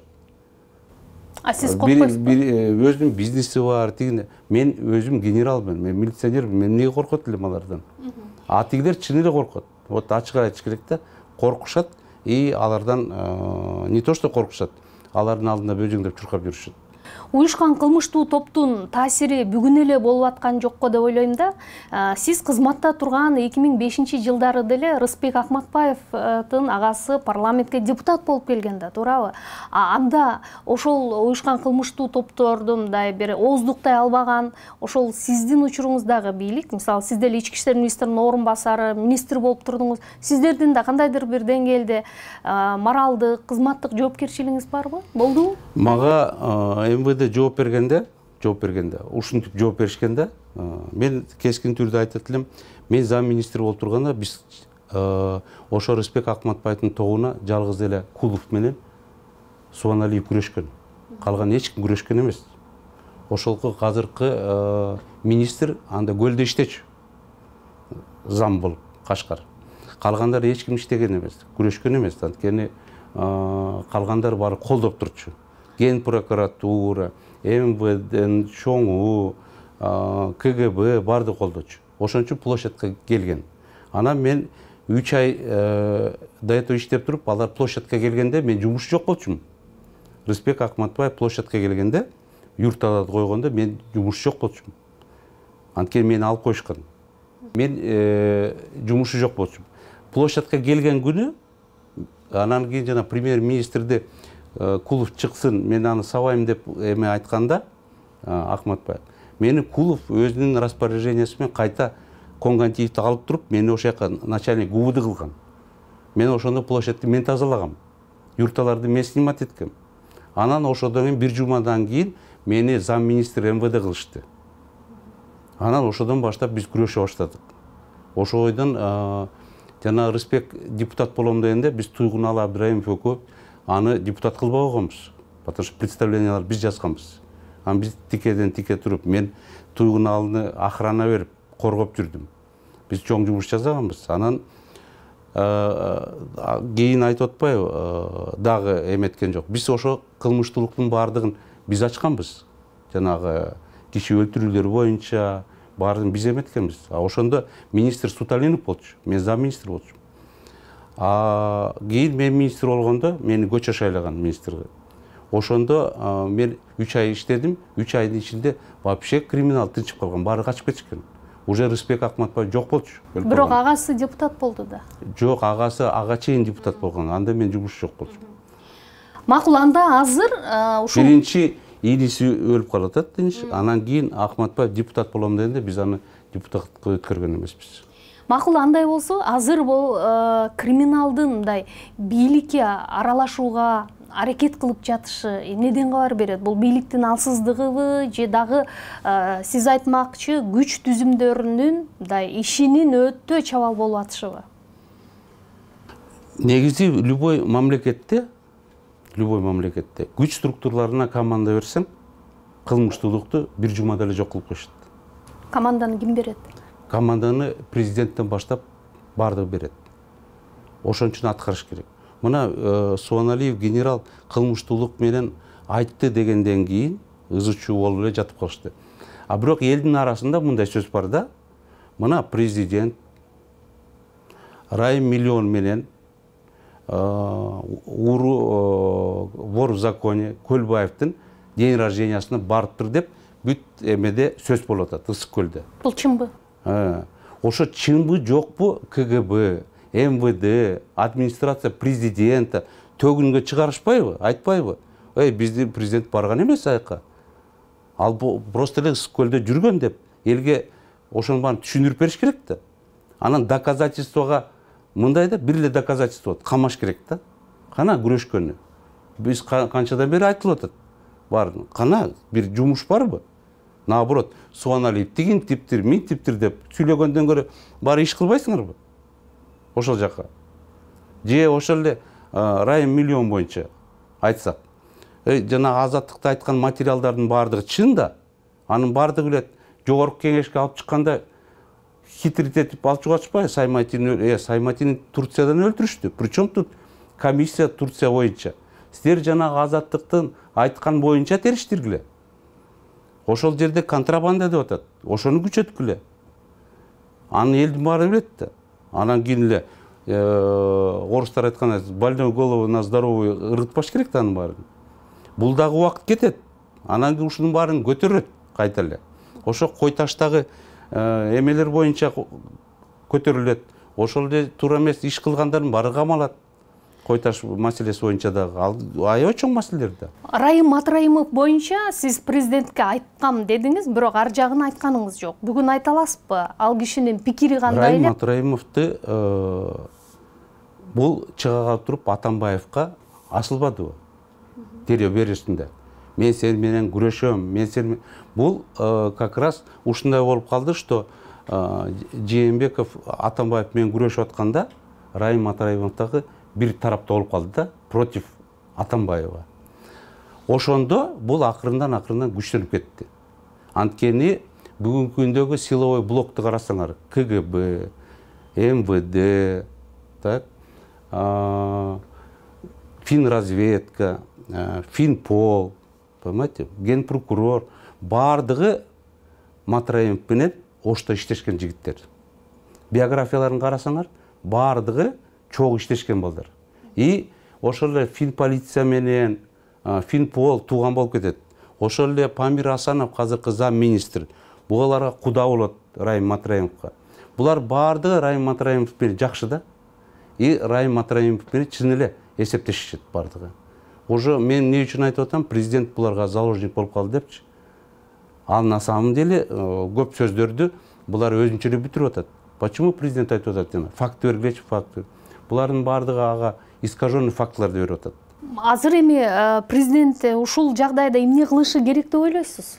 а сіз э, бизнесі бар деген мен өзім генералмын мен милиционермін мен неге қорқады элем алардан а тигилер чын эле вот ашық айтыш керек да коркушат и алардан э, не то что коркушат алардын алдында бөжөңдөп чуркап жүрүшөт уюшкан кылмыштуу топтун таасири бүгүн эле болуп аткан жокко деп ойлойм да сиз кызматта турган эки миң бешинчи жылдары деле рысбек акматбаевдин агасы парламентке депутат болуп келген да туурабы анда ошол уюшкан кылмыштуу топтордун мындай бир ооздуктай албаган ошол сиздин учуруңуздагы бийлик мисалы сиз деле ички иштер министринин орун басары министр болуп турдуңуз сиздердин да кандайдыр бир деңгээлде моралдык кызматтык жоопкерчилигиңиз барбы болдубу мага мвд жооп бергенде жооп бергенде ушинтип жооп беришкенде мен кескин түрдө айтат элем мен зам министр болуп турганда биз ошо рысбек акматбаевдин тобуна жалгыз эле кулов менен субаналиев күрөшкөн калган эч ким күрөшкөн эмес ошолку азыркы министр анда көлдө иштечү зам болуп кашкар калгандар эч ким иштеген эмес күрөшкөн эмес анткени калгандар баары колдоп турчу прокуратура, мвд чоңу кгб барды колдочу ошон үчүн площадка келген анан мен үч ай э, до этого иштеп туруп алар площадка келгенде мен жумуш жок болчумун рысбек акматбаев площадка келгенде юрталарды койгондо мен жумуш жок болчумун анткени мени алып коюшкан мен э, жумушу жок болчумун площадка келген күнү анан кийин жана премьер министрди Э, кулов чыксын мен аны сабайм деп э, эме айтканда э, акматбаев мени кулов өзүнүн распоряжениясы менен кайта конгантиевди алып туруп мени ошол жака начальник гувд кылган мен ошондо площадьди мен тазалагам юрталарды мен снимать эткем анан ошодон кийин бир жумадан кийин мени зам министр мвд кылышты анан ошодон баштап биз күрөшө баштадык ойдан, жана рысбек депутат болом дегенде биз туйгуналы абдраимов экөө аны депутат кылбай койгонбуз потому что представленияларды биз жазганбыз анан биз э, тикеден э, тике туруп мен туйгуналыны охрана берип коргоп жүрдүм биз чоң жумуш жасаганбыз анан кийин айтып атпайбы э, дагы эметкен жок биз ошо кылмыштуулуктун баардыгын биз ачканбыз жанагы киши өлтүрүүлөр боюнча баарын биз эметкенбиз ошондо министр суталинов болчу мен зам министр болчумун а кейін мен министр болғанда мені шайлаған министр министрге ошондо мен үч ай иштедим үч айдын ичинде вообще криминал тынчып калган баары качып кетишкен уже рысбек акматбаев жок болчу бирок агасы депутат болду да жок агасы ага чейин депутат болгон анда мен жумушу жок болчу макул анда азыр ушул биринчи иниси өлүп калып атат анан кийин акматбаев депутат болом дегенде биз аны депутаттыкка өткөргөн эмеспиз макул андай болсо азыр бул э, криминалдын мындай бийликке аралашууга аракет кылып жатышы эмнеден кабар берет бул бийликтин алсыздыгыбы же дагы э, сиз айтмакчы күч түзүмдөрүнүн мындай ишинин өтө чабал болуп атышыбы негизи любой мамлекетте любой мамлекетте күч структураларына команда берсең кылмыштуулукту бир жумада эле жок кылып коюшат команданы ким берет команданы президенттен баштап барды берет ошон үчүн аткарыш керек мына э, субаналиев генерал кылмыштуулук менен айтты дегенден кийин ызы чуу болуп эле жатып калышты а бирок элдин арасында мындай сөз бар да мына президент райым миллион менен э, уру э, вор в законе көлбаевдин день рождениясына барыптыр деп бүт эмеде сөз болуп атат ысык көлдө бул чынбы Э. ошо чынбы жокпу кгб мвд администрация президента төгүнгө чыгарышпайбы айтпайбы эй биздин президент барган эмес аяка ал просто эле ысык көлдө жүргөн деп элге ошону баарын түшүндүрүп бериш керек да анан доказательствога мындай да бир эле доказательство камаш керек да кана күрөшкөнү биз канчадан бери айтылып атат баарын кана бир жумуш барбы наоборот субаналиев деген типтер мин типтер деп сүйлөгөндөн көрө баары иш кылбайсыңарбы ошол жака же ошол эле райым миллион боюнча айтсак жанагы азаттыкта айткан материалдардын баардыгы чын да анын баардыгы эле жогорку кеңешке алып чыкканда хитритетип алып чыгып сайматин э, сайматини турциядан өлтүрүштү причем тут комиссия турция боюнча силер жанагы азаттыктын айткан боюнча териштиргиле ошол жерде контрабанда деп атат ошону күчөткүлө аны элдин баары билет да анан кийин эле орустар айткандай больной голову на здоровую ыргытпаш керек да анын баарын бул дагы убакыт кетет анан кийин ушунун баарын көтөрөт кайта эле ошо кой таштагы эмелер боюнча көтөрүлөт ошол эле туура эмес иш кылгандардын баары камалат койташ маселеси бойынша дагы ал аябай чоң маселелер да райым атырайымов боюнча сиз президентке айткам дедіңіз бірақ ар жағын айтқаныңыз жоқ бүгін айта ба ал кишинин пикири кандай райым шыға э, бул чыга туруп асылбады асылбадыбы дереу берүүсүндө мен сени менен күрөшөм мен сен бул э, как раз ушундай болып қалды что э, жээнбеков атамбаев менен күрөшүп атканда райым атраимов бир тарапта болуп калды да против атамбаева ошондо бул акырындан акырындан күчтөнүп кетти анткени бүгүнкү күндөгү силовой блокту карасаңар кгб мвд так финразведка финпол понимаете генпрокурор баардыгы матраев менен ошто иштешкен жигиттер биографияларын карасаңар баардыгы чогуу иштешкен балдар и ошол эле фин полиция менен финпол тууган болуп кетет ошол эле памир асанов азыркы зам министр Буларга куда болот райым матраимовго булар баардыгы райым матраимов менен жакшы да и райым матраимов менен чын эле эсептешишет баардыгы Ошо мен эмне үчүн айтып атам президент буларга заложник болуп калды депчи ал на самом деле э, көп сөздөрдү булар өзүнчө эле бүтүрүп атат почему президент айтып атат жана факты факт факты булардын баардыгы аға искаженный фактыларды берип атат азыр эми президент ушул жагдайда эмне кылышы керек деп ойлойсуз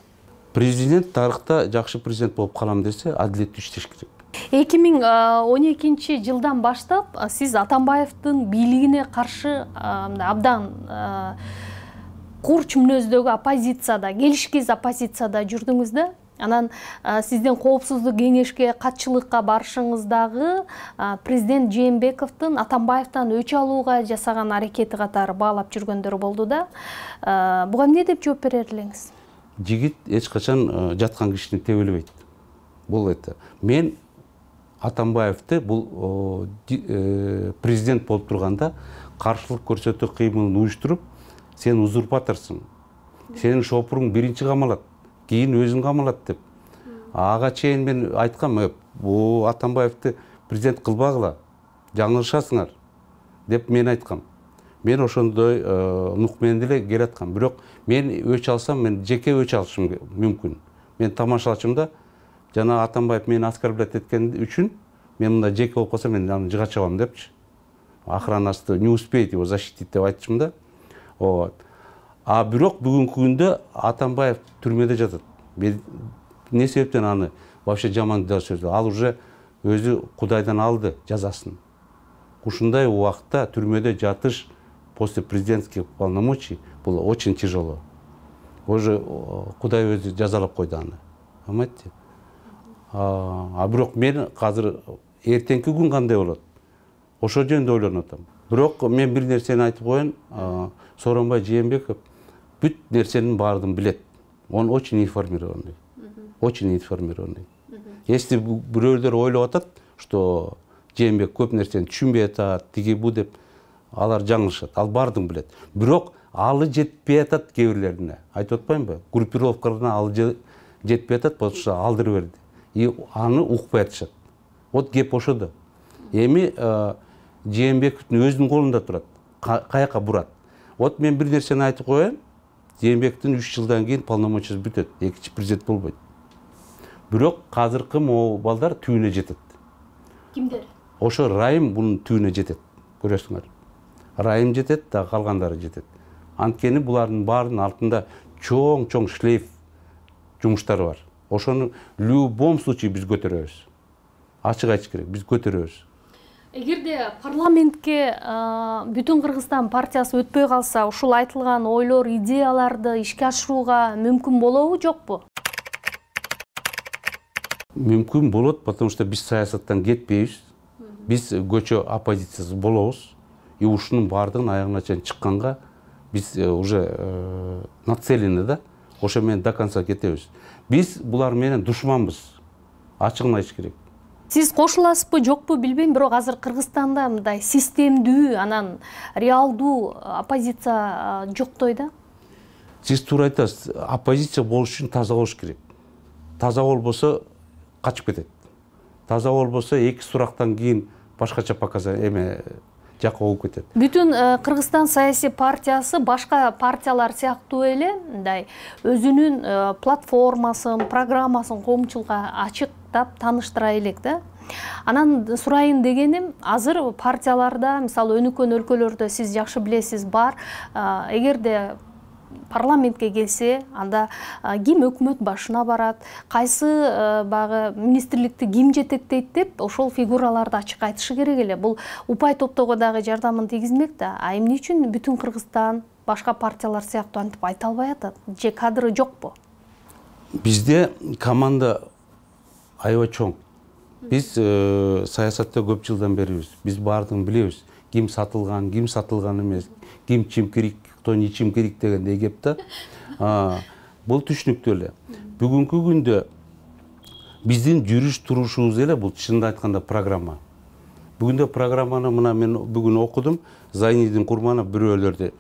президент тарыхта жакшы президент болуп калам десе адилеттүү иштеш керек эки миң он экинчи жылдан баштап э, сиз атамбаевдин бийлигине каршы э, мындай абдан курч э, мүнөздөгү оппозицияда келишкиз оппозицияда жүрдүңүз да анан сиздин коопсуздук кеңешке катчылыкка барышыңыздагы президент жээнбековдун атамбаевден өч алууга жасаган аракети катары баалап жүргөндөр болду да буга эмне деп жооп берер элеңиз жигит эч качан жаткан кишини тебелебейт бул это мен атамбаевди бул э, президент болуп турганда каршылык көрсөтүү кыймылын уюштуруп сен узурпаторсуң сенин шопуруң биринчи камалат кейін өзін қамалады деп аға чейін мен айтқам о атамбаевты президент қылбағыла жаңылышасыңар деп мен айтқам мен ошондой э, нукменди деле келаткам бирок мен өч алсам мен жеке өч алышым мүмкүн мен тамашалачумын да жана атамбаев мени оскорблять эткен үчүн мен мындай жеке болуп калсам мен аны жыга чабам депчи охранасты не успеет его защитить деп айтчумун да вот а бирок бүгүнкү күндө атамбаев түрмөдө жатат эмне себептен аны вообще жамандашып ал уже өзү кудайдан алды жазасын ушундай убакта түрмөдө жатыш после президентских полномочий бул очень тяжело уже э, кудай өзү жазалап койду аны понимаете а бирок мен азыр э, эртеңки күн кандай болот ошол жөнүндө ойлонуп атам бирок мен бир нерсени айтып коеюн сооронбай жээнбеков бүт нәрсенің барлығын білет. он очень информированный очень информированный если біреулер ойлап атат, что жээнбек көп нәрсені түшүнбөй атат тиги бу деп алар жаңылышат ал баардыгын білет бирок алы жетпей атат кээ бирлерине айтып атпаймынбы группировкаларына алы жетпей атат потому что алдырып берди и аны укпай атышат вот кеп ошодо эми э, жээнбековдун өзүнүн колунда турат каяка бурат вот мен бир нерсени айтып коеюн еңбектің 3 жылдан кейін полномочиясы бүтеді екінші президент болбайды бірок қазіргі могу балдар түйіне жетеді кімдер ошо райым бұның түйіне жетеді көрөсүңөр райым жетеді да қалғандары жетеді анткени бұлардың баарынын артында чоң чоң шлейф жумуштар бар ошону в любом случае биз көтөрөбүз ачык айтыш керек биз көтөрөбүз Егер де парламентке бүтін кыргызстан партиясы өтпей қалса, ушул айтылған ойлор идеяларды ишке ашырууга мүмкүн болобу жокпу мүмкүн болот потому что биз саясаттан кетпейбиз Біз көчө оппозициясы болобуз и ушунун баардыгын аягына чейин чыкканга биз э, уже э, нацелены да ошо менен до конца кетебиз биз булар менен душманбыз ачыгын айтыш керек сиз кошуласызбы жокпу билбейм бирок азыр кыргызстанда мындай системдүү анан реалдуу оппозиция жоктой да сиз туура айтасыз оппозиция болуш үчүн таза болуш керек таза болбосо качып кетет таза болбосо эки сурактан кийин башкача показа эме жака болуп кетет бүтүн э, кыргызстан саясий партиясы башка партиялар сыяктуу эле мындай өзүнүн э, платформасын программасын коомчулукка ачык анықтап элек да анан сурайын дегеним азыр партияларда мисалы өнүккөн өлкөлөрдө сиз жакшы билесиз бар эгерде парламентке келсе анда ким өкмөт башына барат кайсы баягы министрликти ким жетектейт деп ошол фигураларды ачык айтышы керек эле бул упай топтоого дагы жардамын тийгизмек да а эмне үчүн бүтүн кыргызстан башка партиялар сыяктуу антип айта албай атат же кадры жокпу бизде команда аябай чоң биз э, саясатта көп жылдан берибиз биз баардыгын билебиз ким сатылган ким сатылган эмес ким керек кто не чимкирик дегендей кеп да бул түшүнүктүү эле бүгүнкү күндө биздин жүрүш турушубуз эле бул чынында айтканда программа бүгүндө программаны мына мен бүгүн окудум зайнидин курманов бирөөлөрдү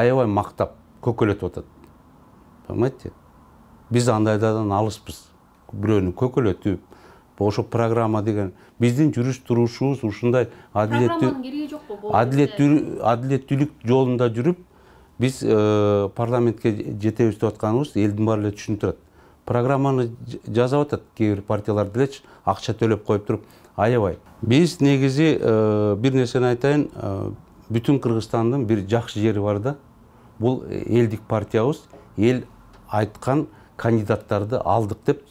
аябай мактап көкөлөтүп атат понимаете биз андайлардан алыспыз бирөөнү көкөлөтүп ошо программа деген биздин жүрүш турушубуз ушундай адилеттүү адилеттүүлүк жолунда жүрүп биз парламентке жетебиз деп атканыбыз элдин баары эле түшүнүп турат программаны жасап атат кээ бир партиялар делечи акча төлөп коюп туруп аябай биз негизи бир нерсени айтайын бүтүн кыргызстандын бир жакшы жери бар да бул элдик партиябыз эл айткан кандидаттарды алдык деп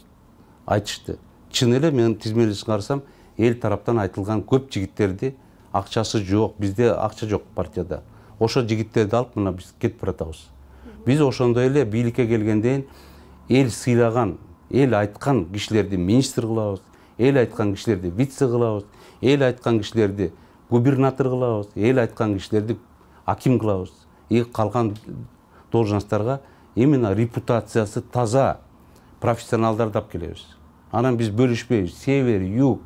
айтышты чын эле мен тизмелесин карасам эл тараптан айтылган көп жигиттерди акчасы жок бизде акча жок партияда ошо жигиттерди алып мына биз кетип баратабыз биз ошондой эле бийликке келгенден эл сыйлаган эл айткан кишилерди министр кылабыз эл айткан кишилерди вице кылабыз эл айткан кишилерди губернатор кылабыз эл айткан кишилерди аким кылабыз и калган должностьтарга именно репутациясы таза профессионалдарды алып келебиз анан биз бөлүшпөйбүз север юг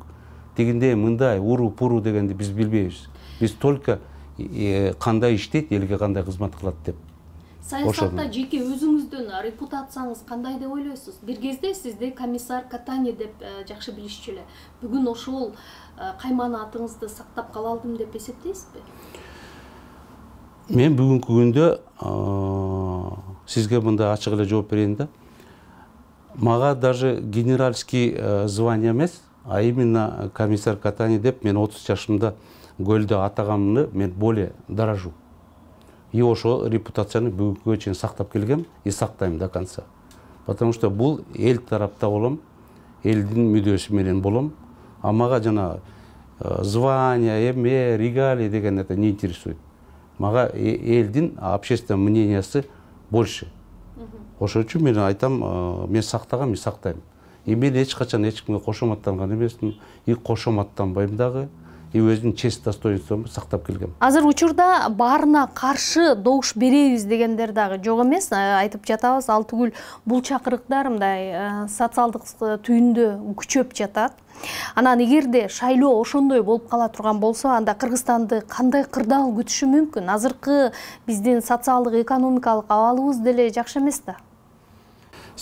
дегендей мындай уру пуру дегенди биз билбейбиз биз только э, кандай иштейт элге кандай кызмат кылат деп саясатта жеке өзүңүздүн репутацияңыз кандай деп ойлойсуз бир кезде сизди комиссар катани деп э, жакшы билишчү эле бүгүн ошол э, каймана атыңызды сактап кала алдым деп эсептейсизби мен бүгүнкү күндө сизге мындай ачык эле жооп берейин да маға даже генеральский э, звание емес а именно э, комиссар катани деп мен 30 жашымда гөлді атағанымды мен более дорожу и ошо репутацияны бүгүнкүгө чейин сактап келгем и сактайм до конца потому что бул эл тарапта болом элдин мүдөөсү менен болом а мага жанагы э, звание эме регалии деген это не интересует мага элдин общественный мнениясы больше ошон үчүн мен айтам э, мен сактагам и сактайм и мен эч качан эч кимге кошоматтанган эмесмин и кошоматтанбайм дагы и өзүмдүн честь достоинствомду сактап келгем азыр учурда баарына каршы добуш беребиз дегендер дагы жок эмес э, айтып жатабыз ал түгүл бул чакырыктар мындай э, социалдык түйүндө күчөп жатат анан эгерде шайлоо ошондой болуп кала турган болсо анда кыргызстанды кандай кырдаал күтүшү мүмкүн азыркы биздин социалдык экономикалык абалыбыз деле жакшы эмес да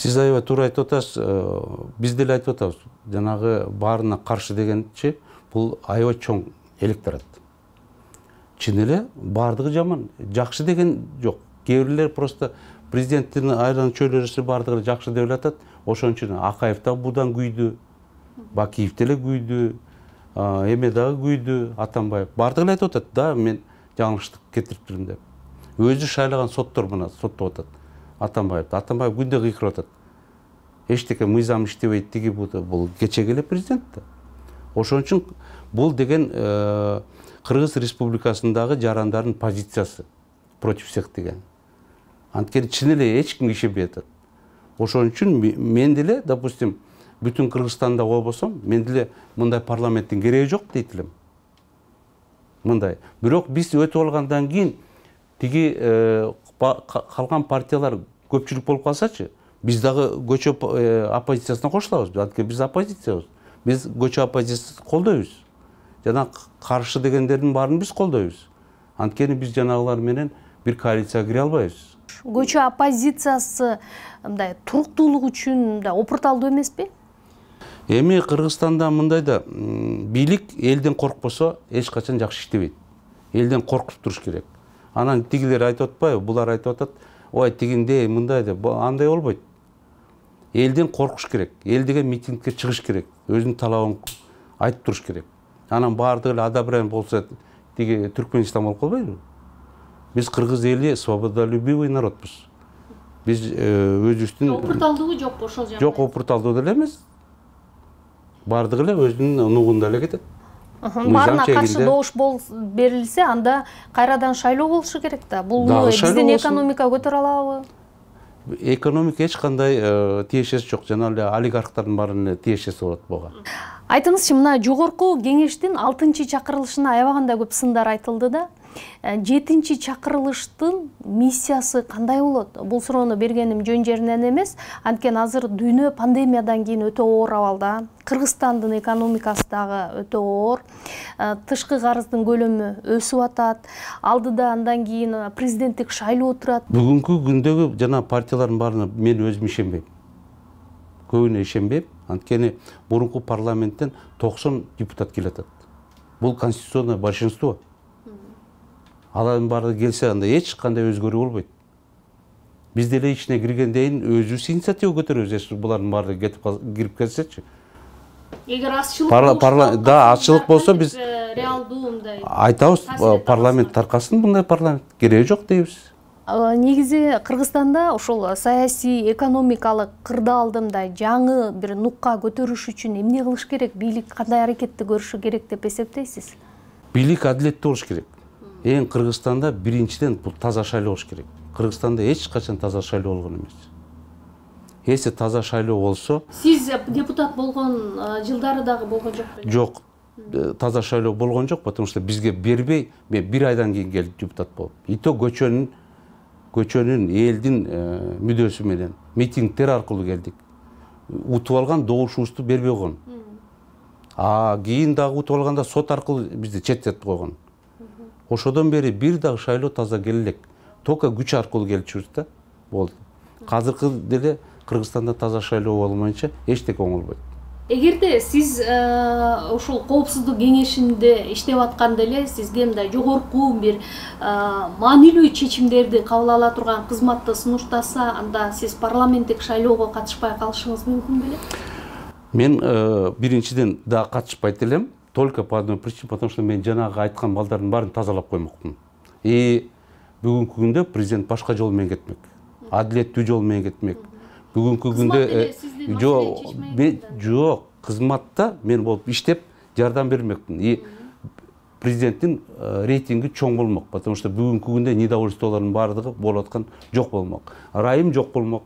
аябай туура айтып атасыз э, биз деле айтып атабыз жанагы баарына каршы дегенчи бул аябай чоң электорат чын эле баардыгы жаман жакшы деген жок кээ бирлер просто президенттин айран чөйрөсү баардыгы жакшы деп эле атат ошон үчүн акаев дагы будан күйдү бакиев деле күйдү эме дагы күйдү атамбаев баардыгы эле айтып атат да мен жаңылыштык кетириптирмин деп өзү шайлаган соттор мына соттоп атат атамбаевды атамбаев күнде кыйкырып атат эчтеке мыйзам иштебейт тиги бул кечеги эле президент да ошон үчүн бул деген э, кыргыз республикасындагы жарандардын позициясы против всех деген анткени чын эле эч ким ишенбей атат ошон үчүн мен деле допустим бүтүн кыргызстанда болсом мен деле мындай парламенттин кереги жок дейт элем мындай бирок биз өтүп алгандан кийин тиги э, қалған партиялар көпшілік болып қалсачы біз дағы көчө э, оппозициясына қосылабыз анткени біз оппозициябыз біз көчө оппозициясын қолдаймыз жана қаршы дегендердің барын біз қолдаймыз анткени біз жанагылар менен бир коалицияга кире албайбыз көчө оппозициясы мындай туруктуулук үчүн мындай опурталдуу эмеспи эми кыргызстанда мындай да бийлик элден коркпосо эч качан жакшы иштебейт элден коркуп туруш керек анан тигилер айтып атпайбы булар айтып атат ой тигиндей мындай деп андай болбойт элден коркуш керек эл деген митингге чыгыш керек өзүнүн талабын айтып туруш керек анан баардыгы эле одобряем болсо тиги түркменстан болуп калбайбы биз кыргыз эли свободолюбивый народбуз биз э, өзүбүздүн опурталдуу жокпу ошол жерде жок опурталдуу деле эмес баардыгы эле өзүнүн нугунда эле кетет баарына каршы добуш берілсе анда қайрадан шайлоо болушу керек да бул биздин экономика көтөрө алабы экономика эч кандай э, тиешеси жок жана эле олигархтардын баарынын тиешеси болот буга айтыңызчы мына жогорку кеңештин алтынчы чакырылышына аябагандай көп сындар айтылды да Э, жетинчи чакырылыштын миссиясы кандай болот бул суроону бергеним жөн жеринен эмес анткени азыр дүйнө пандемиядан кийин өтө оор абалда кыргызстандын экономикасы дагы өтө оор э, тышкы карыздын көлөмү өсүп атат алдыда андан кийин э, президенттик шайлоо турат бүгүнкү күндөгү жана партиялардын баарына мен өзүм ишенбейм көбүнө ишенбейм анткени мурунку парламенттен токсон депутат келеатат бул конституционной большинство алардын барлығы келсе анда кандай өзгөрүү болбойт биз деле ичине кіргенден өзүбүз инициатива көтөрөбүз если булардын баардыгы кетип кирип кетсечи эгер азчылык да азчылык болсо биз реалдуу мындай айтабыз парламент таркасын мындай парламент кереги жок дейбиз негизи кыргызстанда ошол саясий экономикалык кырдаалды мындай жаңы бир нукка көтөрүш үчүн эмне кылыш керек бийлик кандай аракетти көрүшү керек деп эсептейсиз бийлик адилеттүү болуш керек Эң кыргызстанда биринчиден бул таза шайлоо болуш керек кыргызстанда эч качан таза шайлоо болгон эмес если таза шайлоо болсо сиз депутат болгон э, жылдары дагы болгон жок беле жок э, таза шайлоо болгон жок потому что бизге бербей мен бир айдан кийин келдим депутат болуп и то көчөнүн көчөнүн элдин э, мүдөөсү менен митингдер аркылуу келдик утуп алган добушубузду бербей койгон а кийин дагы утуп алганда сот аркылуу бизди четтетип койгон ошодон бери бир дагы шайлоо таза келе элек только күч аркылуу келип да болду азыркы деле кыргызстанда таза шайлоо болмайынча эчтеке оңолбойт эгерде сиз э, ушул коопсуздук кеңешинде иштеп атканда эле сизге мындай жогорку бир э, маанилүү чечимдерди кабыл ала турган кызматты сунуштаса анда сиз парламенттик шайлоого катышпай калышыңыз мүмкүн беле мен э, биринчиден да катышпайт элем только по одной причине потому что мен жаңағы айтқан балдардын бәрін тазалап қоймақпын и бүгүнкү күндө президент жол менен кетмек жол менен кетмек Бүгүнкү күндө жоқ жок кызматта қызматта мен болуп иштеп жардам бермекпін и президенттин э, рейтинги чоң болмақ потому что бүгүнкү күндө недовольстволардың барлығы болуп аткан жоқ болмақ райым жоқ болмақ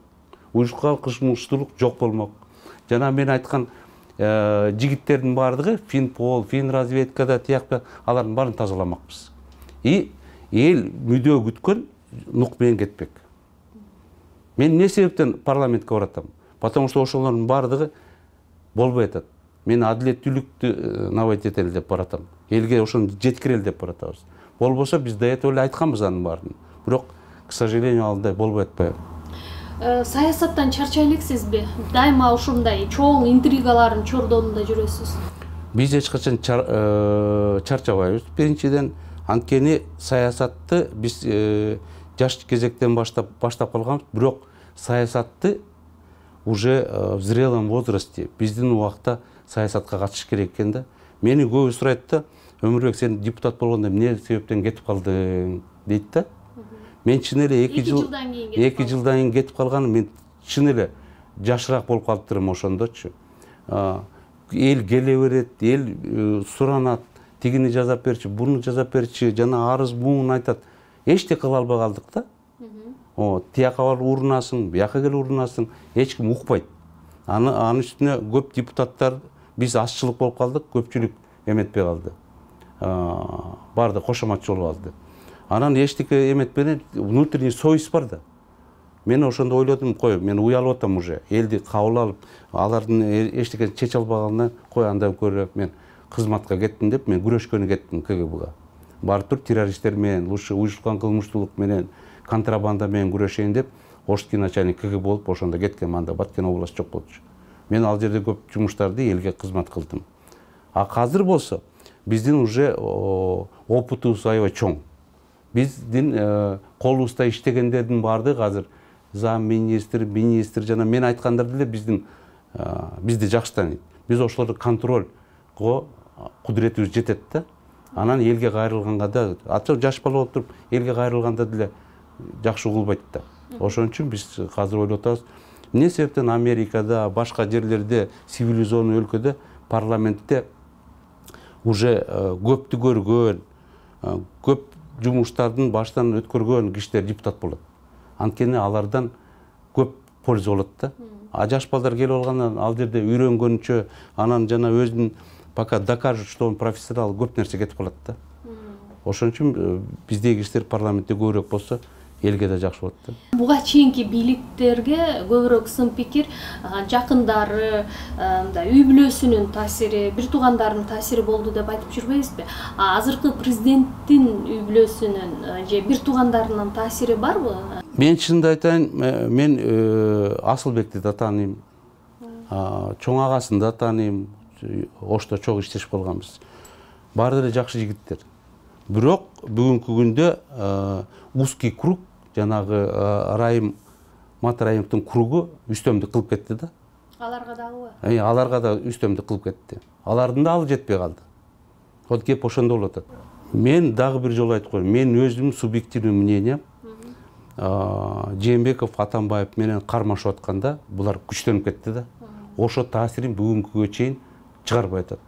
уюшкан кышмыштуулук жоқ болмақ жана мен айтқан Э, жігіттердің барлығы финпол финразведкада тияқты алардың барын тазаламақпыз и ел мүдө күткөн менен кетпек мен эмне себептен парламентке баратам потому что ошолордун баардыгы болбой атат мен адилеттүүлүктү э, набайт этели деп баратам элге ошону жеткирели деп баратабыз болбосо биз до этого эле айтканбыз анын баарын бирок к сожалению ал мындай болбой атпайбы Э, саясаттан чарчай элексиз бе дайыма ушундай чоң интригалардын чордонунда жүрөсүз биз эч качан э, чарчабайбыз биринчиден анткени саясатты биз э, жаш кезектен баштап баштап калганбыз бирок саясатты уже в зрелом возрасте биздин убакта саясатка катышыш керек экен да мени көбү сурайт да өмүрбек сен депутат болгондо эмне себептен кетип калдың дейт да мен чын эле эки жыл эки жылдан кийин кетип калган мен чын эле жашыраак болуп калыптырмын ошондочу эл келе берет эл суранат тигини жасап берчи буну жасап берчи жана арыз муун айтат эчтеке кыла албай калдык да вот тияка барып урунасың бияка келип урунасың эч ким укпайт аны анын үстүнө көп депутаттар биз азчылык болуп калдык көпчүлүк эметпей калды баардыгы кошоматчы болуп алды анан эчтеке эметпенен внутренний совесть бар да мен ошондо ойлодум кой мен уялып атам уже элди кабыл алып алардын э, эчтекени чече албаганына кой андан көрө мен кызматка кеттим деп мен күрөшкөнү кеттим кгбга барып туруп террористтер менен лучше уюшкан кылмыштуулук менен контрабанда менен күрөшөйүн деп орский начальник кгб болуп ошондо кеткем анда баткен облусу жок болчу мен ал жерде көп жумуштарды элге кызмат кылдым а азыр болсо биздин уже опытубуз аябай чоң біздің колубузда иштегендердин баардыгы іштегендердің барды қазір зам министр министр жана мен айтқандарды деле біздің э, бізді тааныйт биз біз ошолорду контрольго кудуретибиз жетеді да анан елге кайрылганга да ачы жаш бала болуп туруп элге кайрылганда деле жакшы угулбайт да ошон үчүн биз азыр ойлоп атабыз эмне себептен америкада башка жерлерде цивилизованный өлкөдө парламентте уже э, көптү көргөн э, көп жумуштардын баштан өткөргөн кишилер депутат болот анткени алардан көп польза болот да а жаш балдар келип алгандан ал жерде үйрөнгөнчө анан жана өзүн пока докажет что он профессионал көп нерсе кетип калат да ошон үчүн э, биздеги кишилер парламентте көбүрөөк болсо елге да жақсы болот да буга чейинки бийликтерге көбүрөөк сын пикир жакындары мындай үй бүлөсүнүн таасири бир туугандарынын таасири болду деп айтып жүрбөйбүзбү азыркы президенттин үй бүлөсүнүн же бир туугандарынын таасири барбы мен чынымды айтайын э, мен э, асылбекти да тааныйм чоң агасын да тааныйм ошто чогуу иштешип калганбыз баары деле жакшы жигиттер бирок бүгүнкү күндө э, узкий круг жанағы райым мат кругы үстемдік қылып кетті да аларға дагы ә, аларға да үстемдік қылып кетті Алардың да алы жетпей қалды вот кеп ошондо болуп атат мен дагы бир жолу айтып коеюн мен өзүм субъективный мнением жээнбеков атамбаев менен кармашып атканда булар күчтөнүп кетти да ошо таасирин бүгүнкүгө чейин чыгарбай атат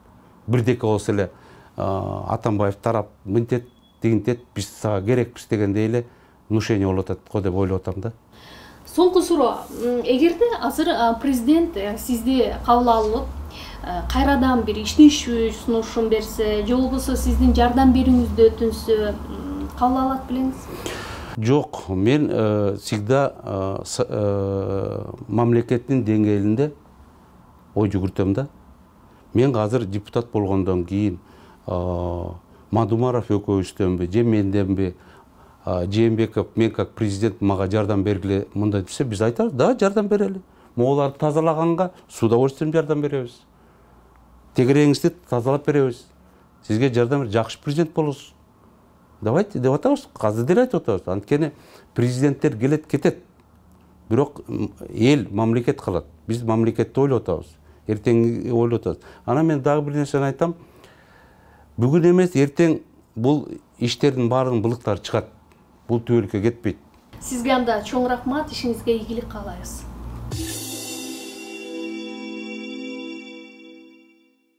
бирдеке болсо эле атамбаев тарап мынтет тигинтет биз сага керекпиз дегендей эле внушение болуп атат го деп ойлоп атам да соңку суроо эгерде азыр президент э, сизди кабыл алып кайрадан э, бир иштешүү сунушун берсе же болбосо сиздин жардам берүүңүздү өтүнсө кабыл алат белеңизби жок мен э, всегда мамлекеттин деңгээлинде ой жүгүртөм да мен азыр депутат болгондон кийин мадумаров экөөбүздөнбү же менденби жээнбеков мен как президент мага жардам бергиле мындай десе биз айтабыз да жардам берели мооларды тазалаганга с удовольствием жардам беребиз тегерегиңизди тазалап беребиз сизге жардам жакшы президент болосуз давайте деп атабыз азыр деле айтып атабыз анткени президенттер келет кетет бирок эл мамлекет калат биз мамлекетти ойлоп атабыз ертең ойлоп атабыз анан мен дагы бир нерсени айтам бүгүн эмес эртең бул иштердин баарынын бұлықтар чыгат бұл түгелікке кетпейді сізге анда чоң рахмат ишиңизге ийгилик қалайыз.